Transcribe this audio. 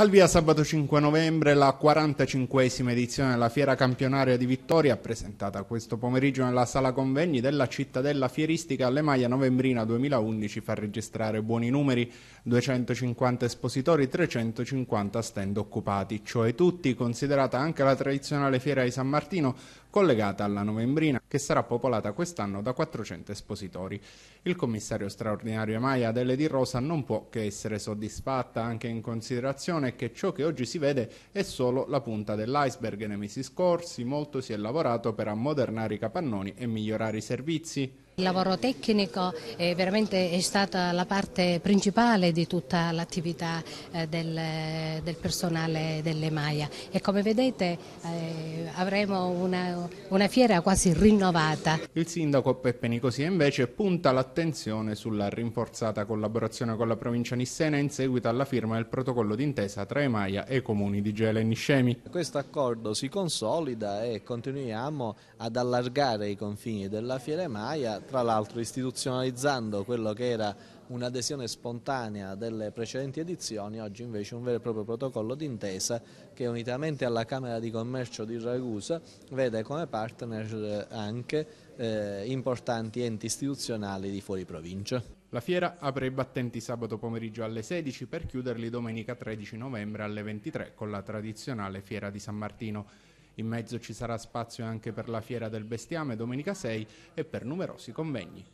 Al via sabato 5 novembre la 45esima edizione della Fiera Campionaria di Vittoria, presentata questo pomeriggio nella sala convegni della cittadella fieristica, alle maglie Novembrina 2011 fa registrare buoni numeri, 250 espositori, 350 stand occupati, cioè tutti, considerata anche la tradizionale Fiera di San Martino, collegata alla Novembrina, che sarà popolata quest'anno da 400 espositori. Il commissario straordinario Emaia Adele Di Rosa non può che essere soddisfatta anche in considerazione che ciò che oggi si vede è solo la punta dell'iceberg. Nei mesi scorsi molto si è lavorato per ammodernare i capannoni e migliorare i servizi. Il lavoro tecnico è veramente è stata la parte principale di tutta l'attività eh, del, del, personale Maia e come vedete eh, avremo una, una, fiera quasi rinnovata. Il sindaco Peppe Nicosia invece punta l'attenzione sulla rinforzata collaborazione con la provincia nissena in seguito alla firma del protocollo d'intesa tra EMAIA e i comuni di Gela e Niscemi. Questo accordo si consolida e continuiamo ad allargare i confini della fiera EMAIA tra l'altro istituzionalizzando quello che era un'adesione spontanea delle precedenti edizioni, oggi invece un vero e proprio protocollo d'intesa che unitamente alla Camera di Commercio di Ragusa vede come partner eh, anche eh, importanti enti istituzionali di fuori provincia. La fiera apre i battenti sabato pomeriggio alle 16 per chiuderli domenica 13 novembre alle 23 con la tradizionale fiera di San Martino. In mezzo ci sarà spazio anche per la Fiera del Bestiame domenica 6 e per numerosi convegni.